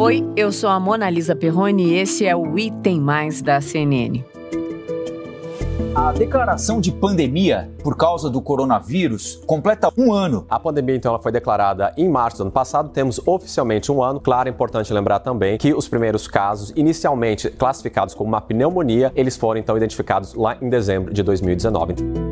Oi, eu sou a Mona Lisa Perrone e esse é o Item Mais da CNN. A declaração de pandemia por causa do coronavírus completa um ano. A pandemia, então, ela foi declarada em março do ano passado. Temos oficialmente um ano. Claro, é importante lembrar também que os primeiros casos, inicialmente classificados como uma pneumonia, eles foram, então, identificados lá em dezembro de 2019.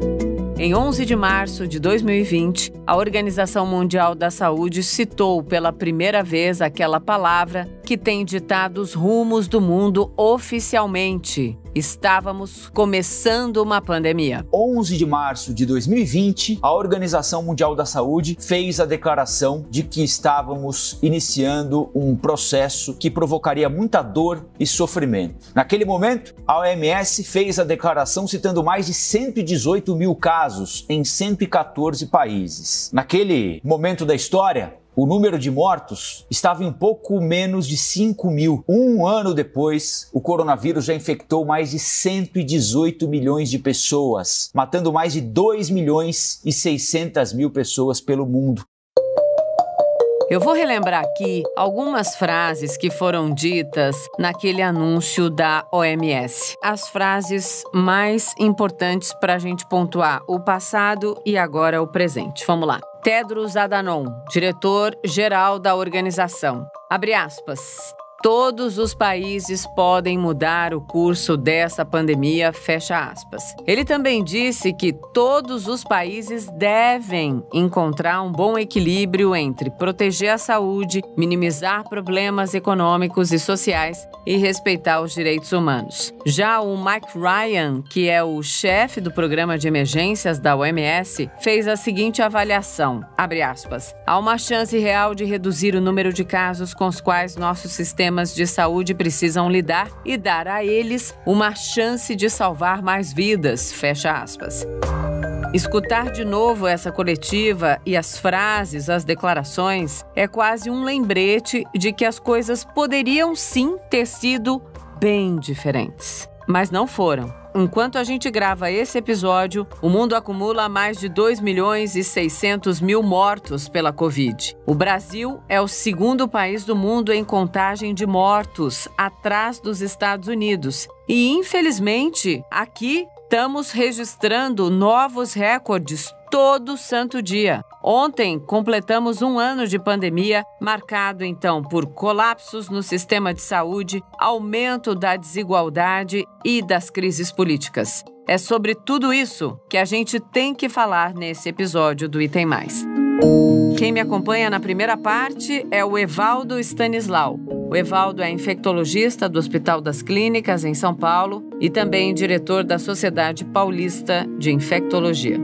Em 11 de março de 2020, a Organização Mundial da Saúde citou pela primeira vez aquela palavra que tem ditado os rumos do mundo oficialmente. Estávamos começando uma pandemia. 11 de março de 2020, a Organização Mundial da Saúde fez a declaração de que estávamos iniciando um processo que provocaria muita dor e sofrimento. Naquele momento, a OMS fez a declaração citando mais de 118 mil casos em 114 países. Naquele momento da história, o número de mortos estava em pouco menos de 5 mil. Um ano depois, o coronavírus já infectou mais de 118 milhões de pessoas, matando mais de 2 milhões e 600 mil pessoas pelo mundo. Eu vou relembrar aqui algumas frases que foram ditas naquele anúncio da OMS. As frases mais importantes para a gente pontuar o passado e agora o presente. Vamos lá. Tedros Adhanom, diretor-geral da organização. Abre aspas. Todos os países podem mudar o curso dessa pandemia, fecha aspas. Ele também disse que todos os países devem encontrar um bom equilíbrio entre proteger a saúde, minimizar problemas econômicos e sociais e respeitar os direitos humanos. Já o Mike Ryan, que é o chefe do programa de emergências da OMS, fez a seguinte avaliação: abre aspas, há uma chance real de reduzir o número de casos com os quais nosso sistema problemas de saúde precisam lidar e dar a eles uma chance de salvar mais vidas. Fecha aspas. Escutar de novo essa coletiva e as frases, as declarações, é quase um lembrete de que as coisas poderiam sim ter sido bem diferentes. Mas não foram. Enquanto a gente grava esse episódio, o mundo acumula mais de 2 milhões e 600 mil mortos pela Covid. O Brasil é o segundo país do mundo em contagem de mortos, atrás dos Estados Unidos. E, infelizmente, aqui estamos registrando novos recordes todo santo dia. Ontem completamos um ano de pandemia, marcado então por colapsos no sistema de saúde, aumento da desigualdade e das crises políticas. É sobre tudo isso que a gente tem que falar nesse episódio do Item Mais. Quem me acompanha na primeira parte é o Evaldo Stanislau. O Evaldo é infectologista do Hospital das Clínicas, em São Paulo, e também diretor da Sociedade Paulista de Infectologia.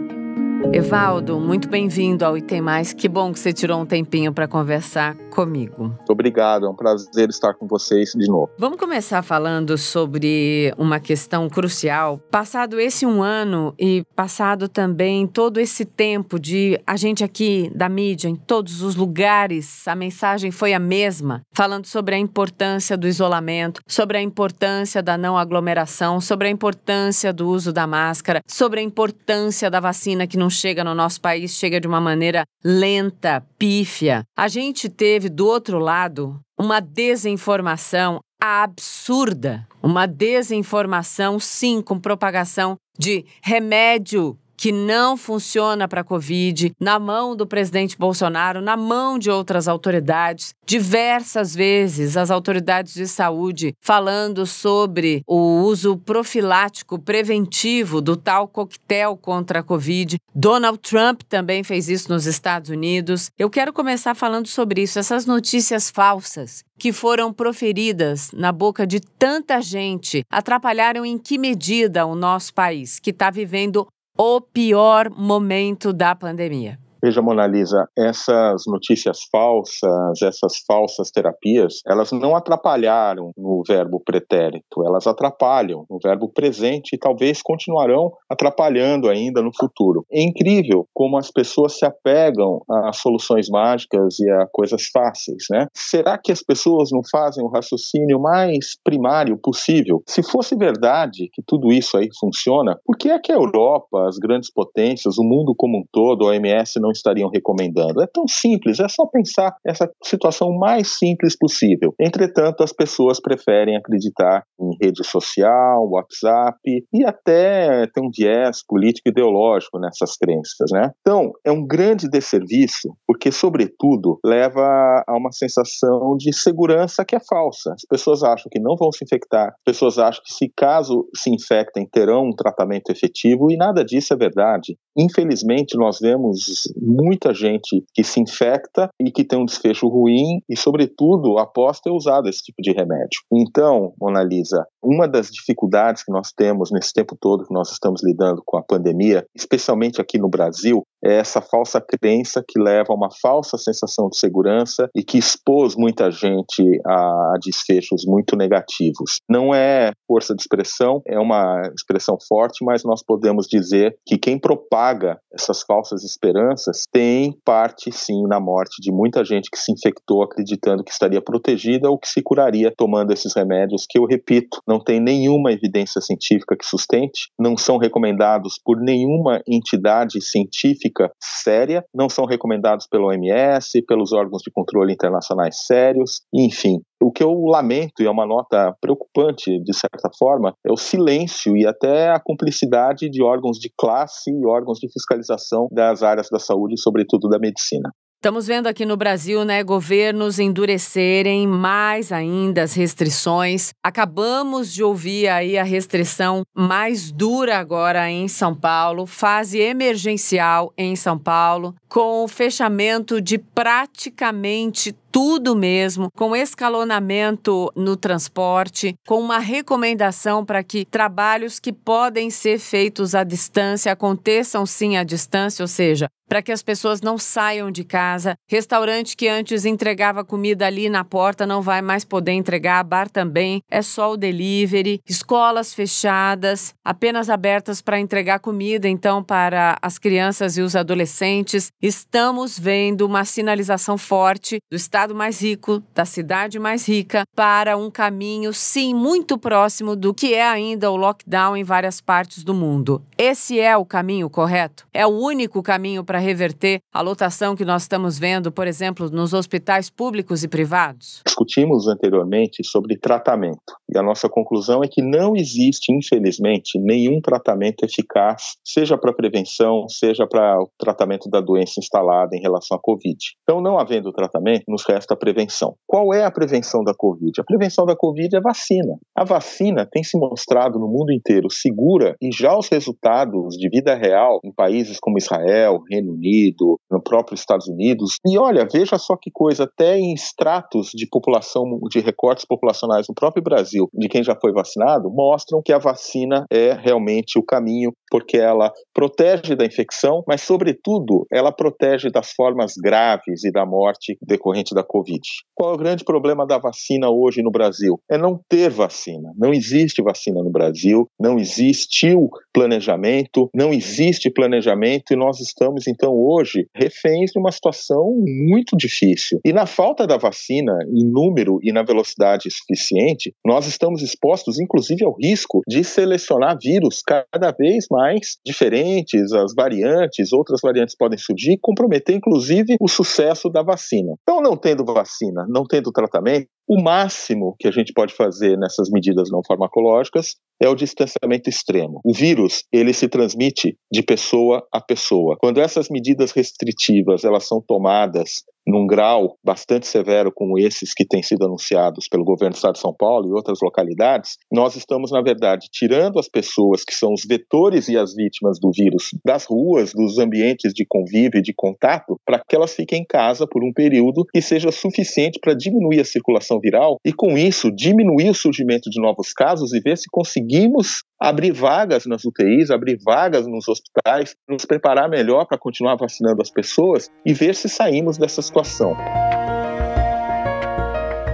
Evaldo, muito bem-vindo ao Item Mais. Que bom que você tirou um tempinho para conversar comigo. Obrigado, é um prazer estar com vocês de novo. Vamos começar falando sobre uma questão crucial. Passado esse um ano e passado também todo esse tempo de a gente aqui da mídia, em todos os lugares, a mensagem foi a mesma, falando sobre a importância do isolamento, sobre a importância da não aglomeração, sobre a importância do uso da máscara, sobre a importância da vacina que não chega no nosso país chega de uma maneira lenta, pífia. A gente teve, do outro lado, uma desinformação absurda. Uma desinformação, sim, com propagação de remédio que não funciona para a Covid, na mão do presidente Bolsonaro, na mão de outras autoridades. Diversas vezes, as autoridades de saúde falando sobre o uso profilático preventivo do tal coquetel contra a Covid. Donald Trump também fez isso nos Estados Unidos. Eu quero começar falando sobre isso, essas notícias falsas que foram proferidas na boca de tanta gente atrapalharam em que medida o nosso país, que está vivendo o pior momento da pandemia. Veja, Mona Lisa, essas notícias falsas, essas falsas terapias, elas não atrapalharam no verbo pretérito, elas atrapalham no verbo presente e talvez continuarão atrapalhando ainda no futuro. É incrível como as pessoas se apegam a soluções mágicas e a coisas fáceis, né? Será que as pessoas não fazem o raciocínio mais primário possível? Se fosse verdade que tudo isso aí funciona, por que é que a Europa, as grandes potências, o mundo como um todo, a OMS não estariam recomendando? É tão simples, é só pensar essa situação mais simples possível. Entretanto, as pessoas preferem acreditar em rede social, WhatsApp e até tem um viés político ideológico nessas crenças, né? Então, é um grande desserviço, porque sobretudo leva a uma sensação de segurança que é falsa. As pessoas acham que não vão se infectar, as pessoas acham que se caso se infectem terão um tratamento efetivo e nada disso é verdade. Infelizmente, nós vemos muita gente que se infecta e que tem um desfecho ruim e, sobretudo, após ter usado esse tipo de remédio. Então, Mona Lisa, uma das dificuldades que nós temos nesse tempo todo que nós estamos lidando com a pandemia, especialmente aqui no Brasil, é essa falsa crença que leva a uma falsa sensação de segurança e que expôs muita gente a desfechos muito negativos. Não é força de expressão, é uma expressão forte, mas nós podemos dizer que quem propaga essas falsas esperanças tem parte sim na morte de muita gente que se infectou acreditando que estaria protegida ou que se curaria tomando esses remédios que eu repito, não não tem nenhuma evidência científica que sustente, não são recomendados por nenhuma entidade científica séria, não são recomendados pela OMS, pelos órgãos de controle internacionais sérios, enfim. O que eu lamento, e é uma nota preocupante de certa forma, é o silêncio e até a cumplicidade de órgãos de classe e órgãos de fiscalização das áreas da saúde, sobretudo da medicina. Estamos vendo aqui no Brasil, né, governos endurecerem mais ainda as restrições. Acabamos de ouvir aí a restrição mais dura agora em São Paulo, fase emergencial em São Paulo, com o fechamento de praticamente tudo mesmo, com escalonamento no transporte, com uma recomendação para que trabalhos que podem ser feitos à distância aconteçam sim à distância, ou seja, para que as pessoas não saiam de casa. Restaurante que antes entregava comida ali na porta não vai mais poder entregar, bar também, é só o delivery. Escolas fechadas, apenas abertas para entregar comida, então, para as crianças e os adolescentes. Estamos vendo uma sinalização forte do Estado estado mais rico, da cidade mais rica, para um caminho, sim, muito próximo do que é ainda o lockdown em várias partes do mundo. Esse é o caminho correto? É o único caminho para reverter a lotação que nós estamos vendo, por exemplo, nos hospitais públicos e privados? Discutimos anteriormente sobre tratamento. E a nossa conclusão é que não existe, infelizmente, nenhum tratamento eficaz, seja para prevenção, seja para o tratamento da doença instalada em relação à Covid. Então, não havendo tratamento, nos resta a prevenção. Qual é a prevenção da Covid? A prevenção da Covid é vacina. A vacina tem se mostrado no mundo inteiro segura e já os resultados de vida real em países como Israel, Reino Unido, no próprio Estados Unidos. E olha, veja só que coisa, até em extratos de população, de recortes populacionais no próprio Brasil de quem já foi vacinado mostram que a vacina é realmente o caminho porque ela protege da infecção, mas, sobretudo, ela protege das formas graves e da morte decorrente da Covid. Qual é o grande problema da vacina hoje no Brasil? É não ter vacina. Não existe vacina no Brasil, não existiu planejamento, não existe planejamento e nós estamos, então, hoje reféns de uma situação muito difícil. E na falta da vacina, em número e na velocidade suficiente, nós estamos expostos, inclusive, ao risco de selecionar vírus cada vez mais mais diferentes, as variantes, outras variantes podem surgir e comprometer, inclusive, o sucesso da vacina. Então, não tendo vacina, não tendo tratamento, o máximo que a gente pode fazer nessas medidas não farmacológicas é o distanciamento extremo. O vírus, ele se transmite de pessoa a pessoa. Quando essas medidas restritivas, elas são tomadas num grau bastante severo como esses que têm sido anunciados pelo governo do Estado de São Paulo e outras localidades, nós estamos, na verdade, tirando as pessoas que são os vetores e as vítimas do vírus das ruas, dos ambientes de convívio e de contato, para que elas fiquem em casa por um período que seja suficiente para diminuir a circulação viral e, com isso, diminuir o surgimento de novos casos e ver se conseguimos abrir vagas nas UTIs, abrir vagas nos hospitais, nos preparar melhor para continuar vacinando as pessoas e ver se saímos dessa situação.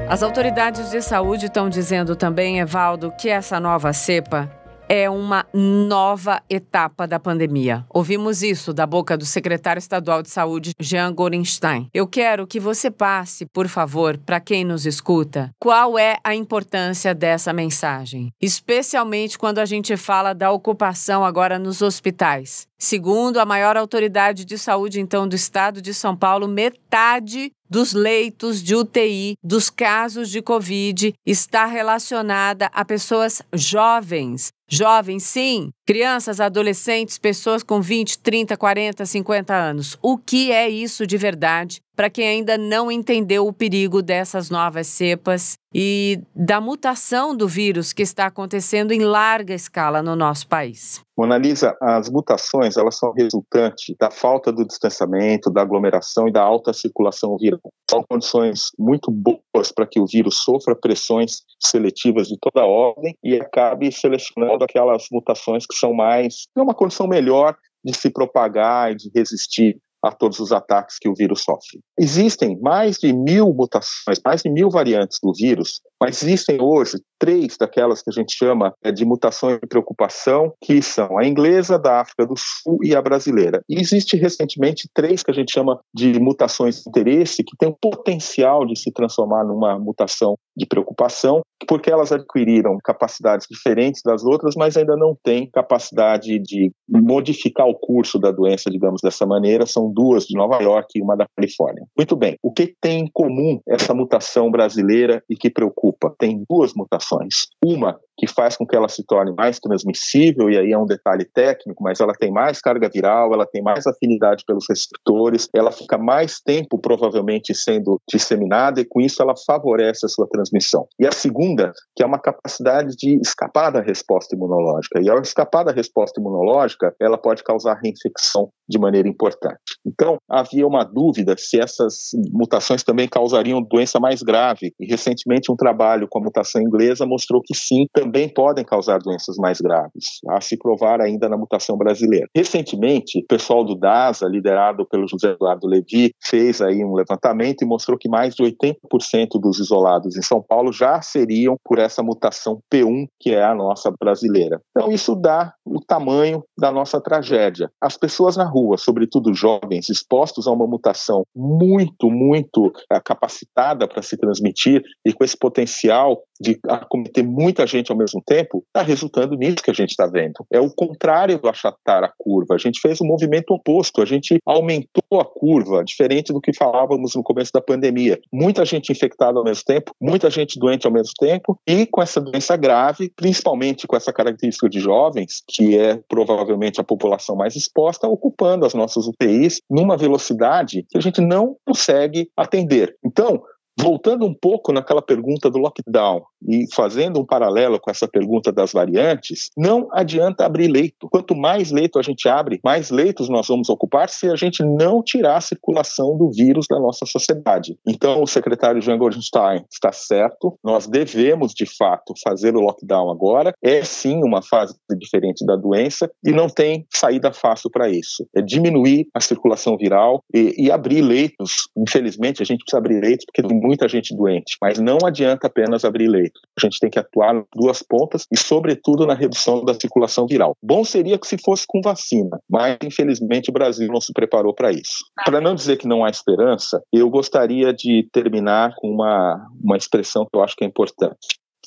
As autoridades de saúde estão dizendo também, Evaldo, que essa nova cepa é uma nova etapa da pandemia. Ouvimos isso da boca do secretário estadual de saúde, Jean Gorenstein. Eu quero que você passe, por favor, para quem nos escuta, qual é a importância dessa mensagem, especialmente quando a gente fala da ocupação agora nos hospitais. Segundo a maior autoridade de saúde, então, do estado de São Paulo, metade dos leitos de UTI dos casos de Covid está relacionada a pessoas jovens. Jovens, sim, Crianças, adolescentes, pessoas com 20, 30, 40, 50 anos. O que é isso de verdade para quem ainda não entendeu o perigo dessas novas cepas e da mutação do vírus que está acontecendo em larga escala no nosso país? Monalisa, as mutações elas são resultante da falta do distanciamento, da aglomeração e da alta circulação viral. São condições muito boas para que o vírus sofra pressões seletivas de toda ordem e acabe selecionando aquelas mutações que condição mais, tem uma condição melhor de se propagar e de resistir a todos os ataques que o vírus sofre. Existem mais de mil mutações, mais de mil variantes do vírus mas existem hoje três daquelas que a gente chama é, de mutação de preocupação, que são a inglesa, da África do Sul e a brasileira. E existe recentemente três que a gente chama de mutações de interesse, que têm o potencial de se transformar numa mutação de preocupação, porque elas adquiriram capacidades diferentes das outras, mas ainda não têm capacidade de modificar o curso da doença, digamos dessa maneira. São duas de Nova York e uma da Califórnia. Muito bem, o que tem em comum essa mutação brasileira e que preocupa? preocupa tem duas mutações. Uma que faz com que ela se torne mais transmissível, e aí é um detalhe técnico, mas ela tem mais carga viral, ela tem mais afinidade pelos receptores, ela fica mais tempo provavelmente sendo disseminada, e com isso ela favorece a sua transmissão. E a segunda, que é uma capacidade de escapar da resposta imunológica. E ao escapar da resposta imunológica, ela pode causar reinfecção de maneira importante. Então, havia uma dúvida se essas mutações também causariam doença mais grave, e recentemente um trabalho trabalho com a mutação inglesa mostrou que sim, também podem causar doenças mais graves, a se provar ainda na mutação brasileira. Recentemente, o pessoal do DASA, liderado pelo José Eduardo Levi, fez aí um levantamento e mostrou que mais de 80% dos isolados em São Paulo já seriam por essa mutação P1, que é a nossa brasileira. Então, isso dá o tamanho da nossa tragédia. As pessoas na rua, sobretudo jovens, expostos a uma mutação muito, muito eh, capacitada para se transmitir e com esse potencial de acometer muita gente ao mesmo tempo, está resultando nisso que a gente está vendo. É o contrário do achatar a curva. A gente fez um movimento oposto, a gente aumentou a curva, diferente do que falávamos no começo da pandemia. Muita gente infectada ao mesmo tempo, muita gente doente ao mesmo tempo, e com essa doença grave, principalmente com essa característica de jovens, que é provavelmente a população mais exposta, ocupando as nossas UTIs numa velocidade que a gente não consegue atender. Então, voltando um pouco naquela pergunta do lockdown, e fazendo um paralelo com essa pergunta das variantes, não adianta abrir leito. Quanto mais leito a gente abre, mais leitos nós vamos ocupar se a gente não tirar a circulação do vírus da nossa sociedade. Então, o secretário Jean Goldstein está certo, nós devemos, de fato, fazer o lockdown agora. É sim uma fase diferente da doença e não tem saída fácil para isso. É diminuir a circulação viral e, e abrir leitos. Infelizmente, a gente precisa abrir leitos porque tem muita gente doente, mas não adianta apenas abrir leitos. A gente tem que atuar em duas pontas e, sobretudo, na redução da circulação viral. Bom seria que se fosse com vacina, mas infelizmente o Brasil não se preparou para isso. Para não dizer que não há esperança, eu gostaria de terminar com uma, uma expressão que eu acho que é importante.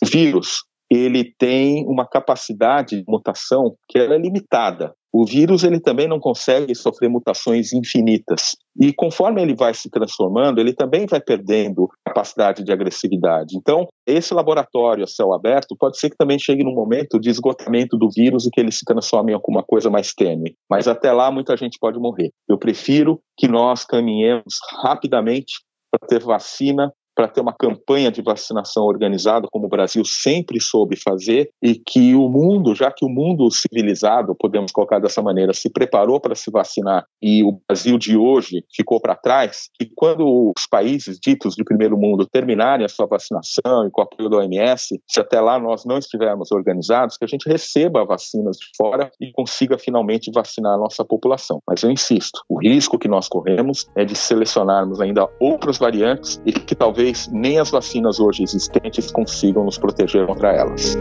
Vírus ele tem uma capacidade de mutação que é limitada. O vírus ele também não consegue sofrer mutações infinitas. E conforme ele vai se transformando, ele também vai perdendo capacidade de agressividade. Então, esse laboratório a céu aberto pode ser que também chegue num momento de esgotamento do vírus e que ele se transforme em alguma coisa mais tênue. Mas até lá, muita gente pode morrer. Eu prefiro que nós caminhemos rapidamente para ter vacina para ter uma campanha de vacinação organizada, como o Brasil sempre soube fazer, e que o mundo, já que o mundo civilizado, podemos colocar dessa maneira, se preparou para se vacinar e o Brasil de hoje ficou para trás, e quando os países ditos de primeiro mundo terminarem a sua vacinação e com o apoio da OMS, se até lá nós não estivermos organizados, que a gente receba vacinas de fora e consiga finalmente vacinar a nossa população. Mas eu insisto, o risco que nós corremos é de selecionarmos ainda outras variantes e que talvez talvez nem as vacinas hoje existentes consigam nos proteger contra elas.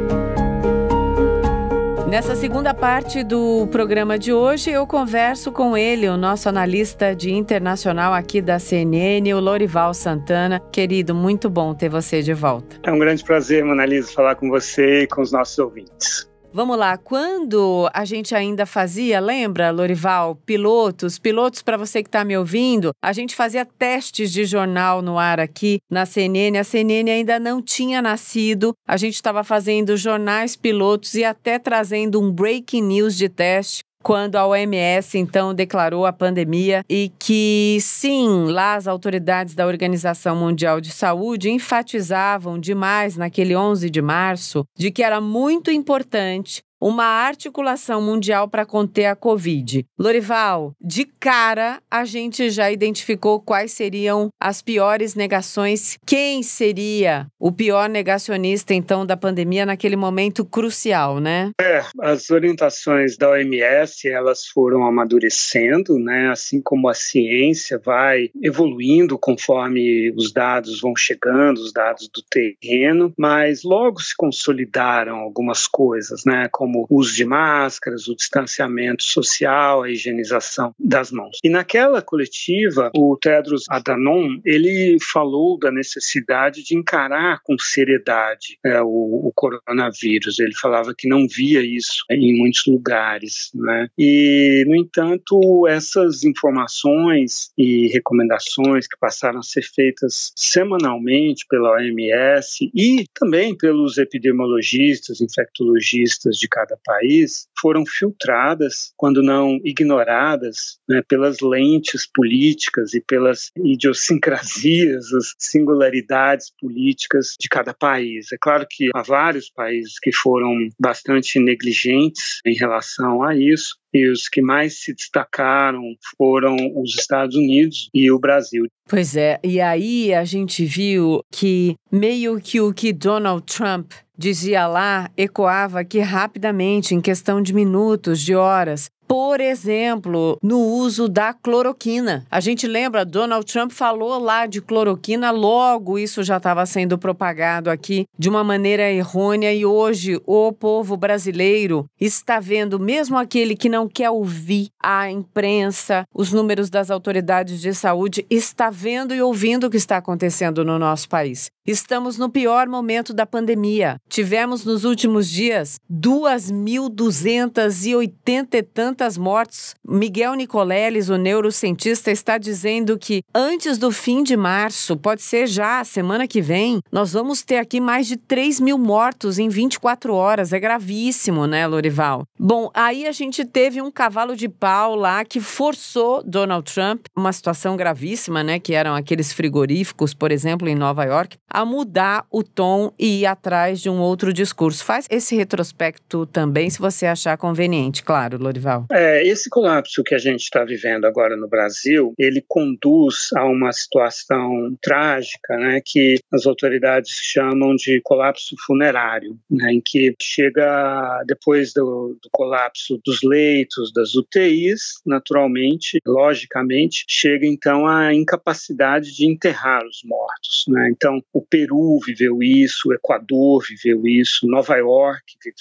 Nessa segunda parte do programa de hoje, eu converso com ele, o nosso analista de internacional aqui da CNN, o Lorival Santana. Querido, muito bom ter você de volta. É um grande prazer, Monalisa, falar com você e com os nossos ouvintes. Vamos lá, quando a gente ainda fazia, lembra, Lorival, pilotos, pilotos para você que está me ouvindo, a gente fazia testes de jornal no ar aqui na CNN. A CNN ainda não tinha nascido, a gente estava fazendo jornais pilotos e até trazendo um breaking news de teste quando a OMS então declarou a pandemia e que sim, lá as autoridades da Organização Mundial de Saúde enfatizavam demais naquele 11 de março de que era muito importante uma articulação mundial para conter a Covid. Lorival, de cara a gente já identificou quais seriam as piores negações, quem seria o pior negacionista então da pandemia naquele momento crucial, né? É, as orientações da OMS, elas foram amadurecendo, né? Assim como a ciência vai evoluindo conforme os dados vão chegando, os dados do terreno, mas logo se consolidaram algumas coisas, né? Como como o uso de máscaras, o distanciamento social, a higienização das mãos. E naquela coletiva, o Tedros Adhanom, ele falou da necessidade de encarar com seriedade é, o, o, coronavírus. Ele falava que não via isso em muitos lugares, né? E, no entanto, essas informações e recomendações que passaram a ser feitas semanalmente pela OMS e também pelos epidemiologistas, infectologistas de cada cada país foram filtradas, quando não ignoradas, né, pelas lentes políticas e pelas idiosincrasias, as singularidades políticas de cada país. É claro que há vários países que foram bastante negligentes em relação a isso, e os que mais se destacaram foram os Estados Unidos e o Brasil. Pois é, e aí a gente viu que meio que o que Donald Trump Dizia lá, ecoava que rapidamente, em questão de minutos, de horas, por exemplo, no uso da cloroquina. A gente lembra, Donald Trump falou lá de cloroquina, logo isso já estava sendo propagado aqui de uma maneira errônea e hoje o povo brasileiro está vendo, mesmo aquele que não quer ouvir a imprensa, os números das autoridades de saúde, está vendo e ouvindo o que está acontecendo no nosso país. Estamos no pior momento da pandemia. Tivemos nos últimos dias 2.280 e tantas muitas mortes. Miguel Nicoleles, o neurocientista, está dizendo que antes do fim de março, pode ser já a semana que vem, nós vamos ter aqui mais de 3 mil mortos em 24 horas. É gravíssimo, né, Lorival? Bom, aí a gente teve um cavalo de pau lá que forçou Donald Trump, uma situação gravíssima, né, que eram aqueles frigoríficos, por exemplo, em Nova York, a mudar o tom e ir atrás de um outro discurso. Faz esse retrospecto também, se você achar conveniente, claro, Lorival. Gustavo? É, esse colapso que a gente está vivendo agora no Brasil, ele conduz a uma situação trágica, né, que as autoridades chamam de colapso funerário, né, em que chega depois do, do colapso dos leitos, das UTIs, naturalmente, logicamente, chega então a incapacidade de enterrar os mortos. Né? Então, o Peru viveu isso, o Equador viveu isso, Nova York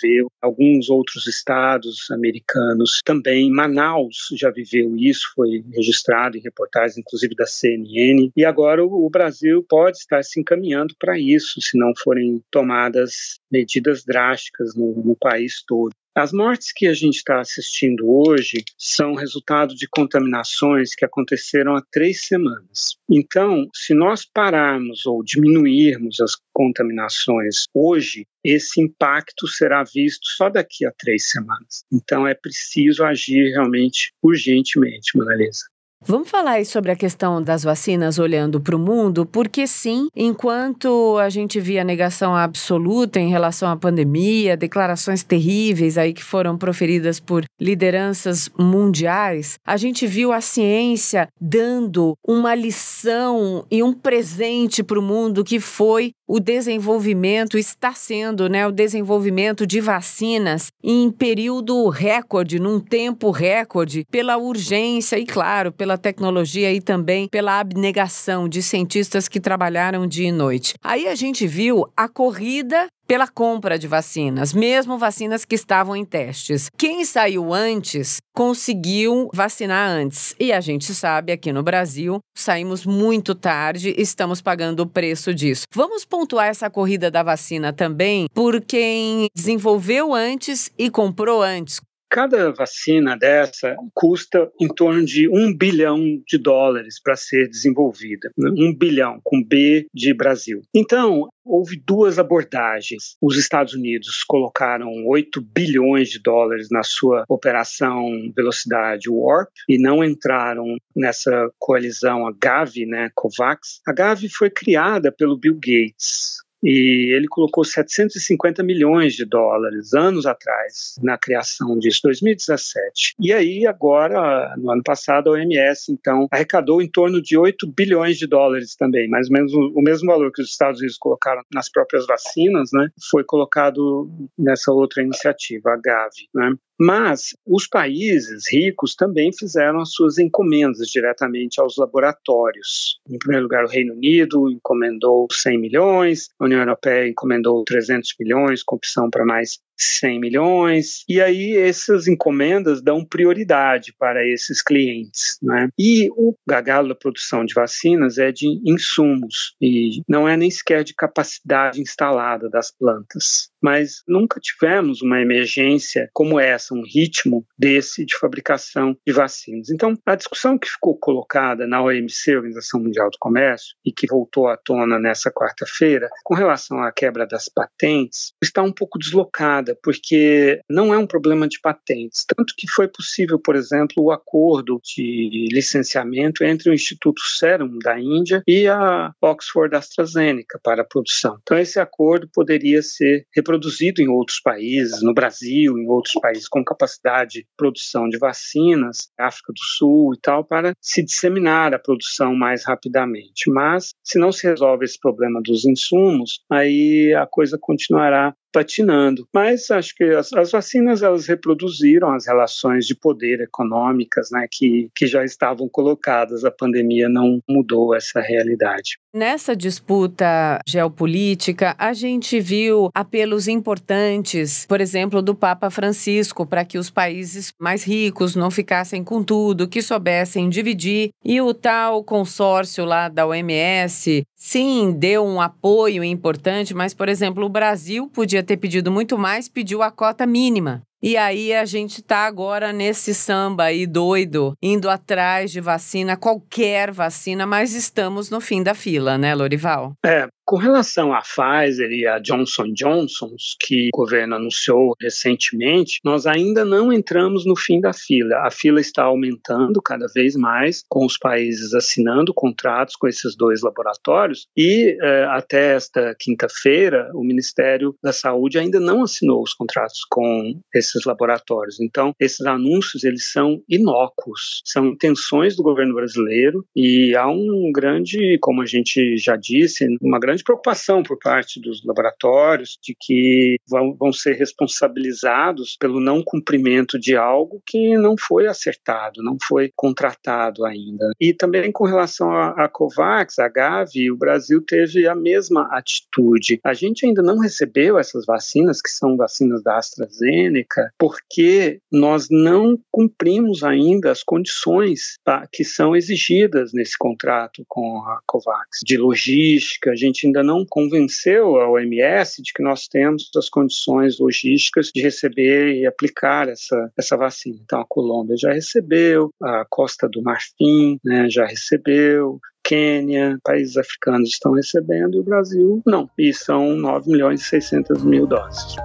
viveu, alguns outros estados americanos também Manaus já viveu isso, foi registrado em reportagens, inclusive da CNN, e agora o, Brasil pode estar se encaminhando para isso, se não forem tomadas medidas drásticas no, no país todo. As mortes que a gente está assistindo hoje são resultado de contaminações que aconteceram há três semanas. Então, se nós pararmos ou diminuirmos as contaminações hoje, esse impacto será visto só daqui a três semanas. Então, é preciso agir realmente urgentemente, Monalisa. Vamos falar sobre a questão das vacinas olhando para o mundo, porque sim, enquanto a gente via negação absoluta em relação à pandemia, declarações terríveis aí que foram proferidas por lideranças mundiais, a gente viu a ciência dando uma lição e um presente para o mundo que foi o desenvolvimento está sendo, né, o desenvolvimento de vacinas em período recorde, num tempo recorde, pela urgência e claro, pela tecnologia e também pela abnegação de cientistas que trabalharam dia e noite. Aí a gente viu a corrida pela compra de vacinas, mesmo vacinas que estavam em testes. Quem saiu antes conseguiu vacinar antes. E a gente sabe, aqui no Brasil, saímos muito tarde, e estamos pagando o preço disso. Vamos pontuar essa corrida da vacina também por quem desenvolveu antes e comprou antes. Cada vacina dessa custa em torno de um bilhão de dólares para ser desenvolvida. Né? Um bilhão, com B de Brasil. Então, houve duas abordagens. Os Estados Unidos colocaram 8 bilhões de dólares na sua operação Velocidade Warp e não entraram nessa coalizão a Gavi, né, COVAX. A Gavi foi criada pelo Bill Gates e ele colocou 750 milhões de dólares anos atrás na criação disso, 2017. E aí agora, no ano passado, a OMS então arrecadou em torno de 8 bilhões de dólares também, mais ou menos o mesmo valor que os Estados Unidos colocaram nas próprias vacinas, né? Foi colocado nessa outra iniciativa, a Gavi, né? Mas os países ricos também fizeram as suas encomendas diretamente aos laboratórios. Em primeiro lugar, o Reino Unido encomendou 100 milhões, a União Europeia encomendou 300 milhões, com opção para mais 100 milhões. E aí essas encomendas dão prioridade para esses clientes. Né? E o gargalo da produção de vacinas é de insumos e não é nem sequer de capacidade instalada das plantas mas nunca tivemos uma emergência como essa, um ritmo desse de fabricação de vacinas. Então, a discussão que ficou colocada na OMC, Organização Mundial do Comércio, e que voltou à tona nessa quarta-feira, com relação à quebra das patentes, está um pouco deslocada, porque não é um problema de patentes. Tanto que foi possível, por exemplo, o acordo de licenciamento entre o Instituto Serum da Índia e a Oxford AstraZeneca para a produção. Então, esse acordo poderia ser reproduzido produzido em outros países, no Brasil, em outros países com capacidade de produção de vacinas, África do Sul e tal, para se disseminar a produção mais rapidamente. Mas se não se resolve esse problema dos insumos, aí a coisa continuará patinando. Mas acho que as, as, vacinas elas reproduziram as relações de poder econômicas, né, que, que já estavam colocadas. A pandemia não mudou essa realidade. Nessa disputa geopolítica, a gente viu apelos importantes, por exemplo, do Papa Francisco para que os países mais ricos não ficassem com tudo, que soubessem dividir, e o tal consórcio lá da OMS Sim, deu um apoio importante, mas, por exemplo, o Brasil podia ter pedido muito mais, pediu a cota mínima. E aí a gente está agora nesse samba aí doido, indo atrás de vacina, qualquer vacina, mas estamos no fim da fila, né, Lorival? É, com relação à Pfizer e à Johnson Johnson, que o governo anunciou recentemente, nós ainda não entramos no fim da fila. A fila está aumentando cada vez mais, com os países assinando contratos com esses dois laboratórios, e eh, até esta quinta-feira, o Ministério da Saúde ainda não assinou os contratos com esses laboratórios. Então, esses anúncios eles são inócuos, são intenções do governo brasileiro, e há um grande, como a gente já disse, uma grande grande preocupação por parte dos laboratórios de que vão, vão ser responsabilizados pelo não cumprimento de algo que não foi acertado, não foi contratado ainda. E também com relação à COVAX, a Gavi, o Brasil teve a mesma atitude. A gente ainda não recebeu essas vacinas, que são vacinas da AstraZeneca, porque nós não cumprimos ainda as condições tá, que são exigidas nesse contrato com a COVAX, de logística, a gente gente ainda não convenceu a OMS de que nós temos as condições logísticas de receber e aplicar essa, essa vacina. Então, a Colômbia já recebeu, a Costa do Marfim né, já recebeu, Quênia, países africanos estão recebendo e o Brasil não. E são 9 milhões e 600 mil doses.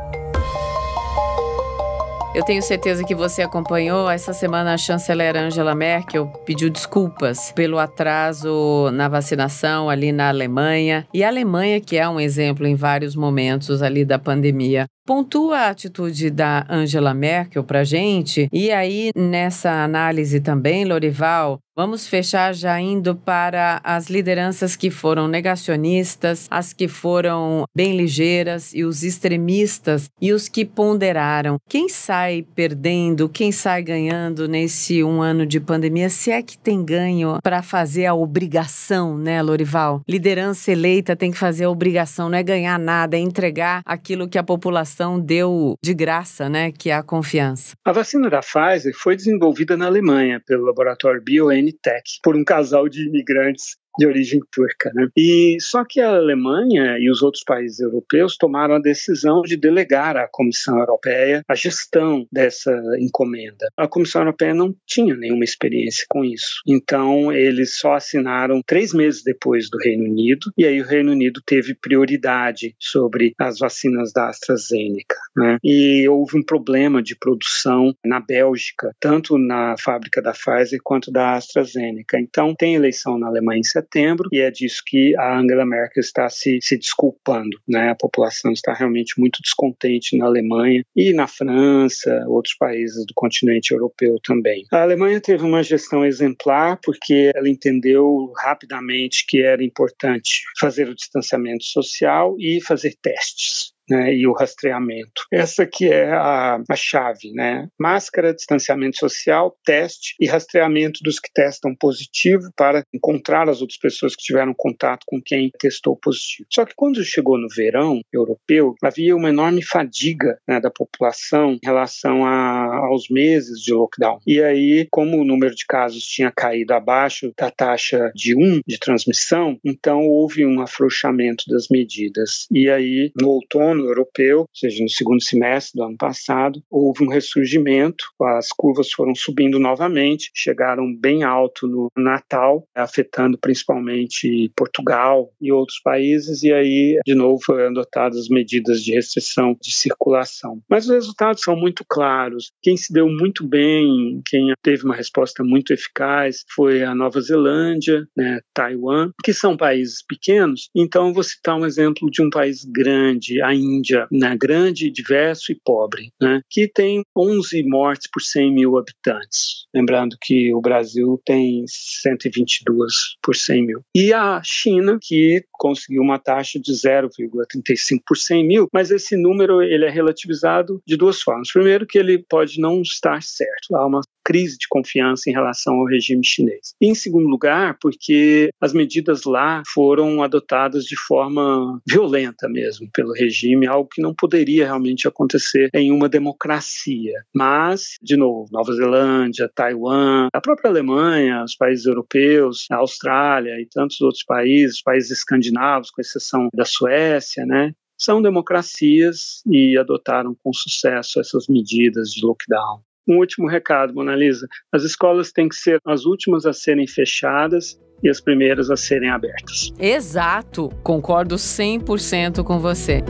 Eu tenho certeza que você acompanhou. Essa semana a chanceler Angela Merkel pediu desculpas pelo atraso na vacinação ali na Alemanha. E a Alemanha, que é um exemplo em vários momentos ali da pandemia, pontua a atitude da Angela Merkel para gente. E aí, nessa análise também, Lorival, vamos fechar já indo para as lideranças que foram negacionistas, as que foram bem ligeiras e os extremistas e os que ponderaram. Quem sai perdendo, quem sai ganhando nesse um ano de pandemia, se é que tem ganho para fazer a obrigação, né, Lorival? Liderança eleita tem que fazer a obrigação, não é ganhar nada, é entregar aquilo que a população vacinação deu de graça, né, que é a confiança? A vacina da Pfizer foi desenvolvida na Alemanha pelo laboratório BioNTech por um casal de imigrantes de origem turca. Né? E só que a Alemanha e os outros países europeus tomaram a decisão de delegar à Comissão Europeia a gestão dessa encomenda. A Comissão Europeia não tinha nenhuma experiência com isso, então eles só assinaram três meses depois do Reino Unido, e aí o Reino Unido teve prioridade sobre as vacinas da AstraZeneca. Né? E houve um problema de produção na Bélgica, tanto na fábrica da Pfizer quanto da AstraZeneca. Então tem eleição na Alemanha em setembro setembro, e é disso que a Angela Merkel está se, se desculpando. Né? A população está realmente muito descontente na Alemanha e na França, outros países do continente europeu também. A Alemanha teve uma gestão exemplar, porque ela entendeu rapidamente que era importante fazer o distanciamento social e fazer testes né, e o rastreamento. Essa que é a, a chave, né? Máscara, distanciamento social, teste e rastreamento dos que testam positivo para encontrar as outras pessoas que tiveram contato com quem testou positivo. Só que quando chegou no verão europeu, havia uma enorme fadiga né, da população em relação a, aos meses de lockdown. E aí, como o número de casos tinha caído abaixo da taxa de 1 de transmissão, então houve um afrouxamento das medidas. E aí, no outono, ano europeu, ou seja, no segundo semestre do ano passado, houve um ressurgimento, as curvas foram subindo novamente, chegaram bem alto no Natal, afetando principalmente Portugal e outros países, e aí, de novo, foram adotadas medidas de restrição de circulação. Mas os resultados são muito claros. Quem se deu muito bem, quem teve uma resposta muito eficaz, foi a Nova Zelândia, né, Taiwan, que são países pequenos. Então, vou citar um exemplo de um país grande, a Índia, né, grande, diverso e pobre, né, que tem 11 mortes por 100 mil habitantes. Lembrando que o Brasil tem 122 por 100 mil. E a China, que conseguiu uma taxa de 0,35 por 100 mil, mas esse número ele é relativizado de duas formas. Primeiro, que ele pode não estar certo. Há uma crise de confiança em relação ao regime chinês. E, em segundo lugar, porque as medidas lá foram adotadas de forma violenta mesmo pelo regime, algo que não poderia realmente acontecer em uma democracia. Mas, de novo, Nova Zelândia, Taiwan, a própria Alemanha, os países europeus, a Austrália e tantos outros países, países escandinavos, com exceção da Suécia, né? são democracias e adotaram com sucesso essas medidas de lockdown. Um último recado, Mona Lisa. as escolas têm que ser as últimas a serem fechadas e as primeiras a serem abertas. Exato, concordo 100% com você.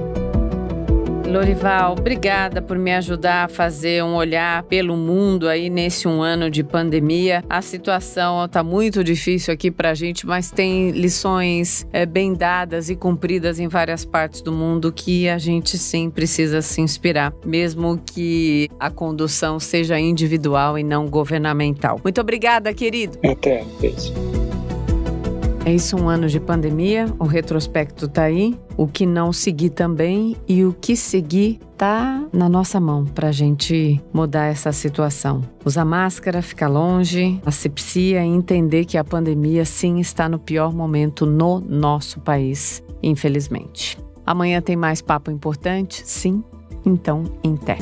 Lorival, obrigada por me ajudar a fazer um olhar pelo mundo aí nesse um ano de pandemia. A situação está muito difícil aqui para a gente, mas tem lições é, bem dadas e cumpridas em várias partes do mundo que a gente sim precisa se inspirar, mesmo que a condução seja individual e não governamental. Muito obrigada, querido. Até, beijo. É isso, um ano de pandemia, o retrospecto tá aí, o que não seguir também e o que seguir tá na nossa mão pra gente mudar essa situação. Usar máscara, ficar longe, asepsia e entender que a pandemia sim está no pior momento no nosso país, infelizmente. Amanhã tem mais papo importante? Sim? Então, em té.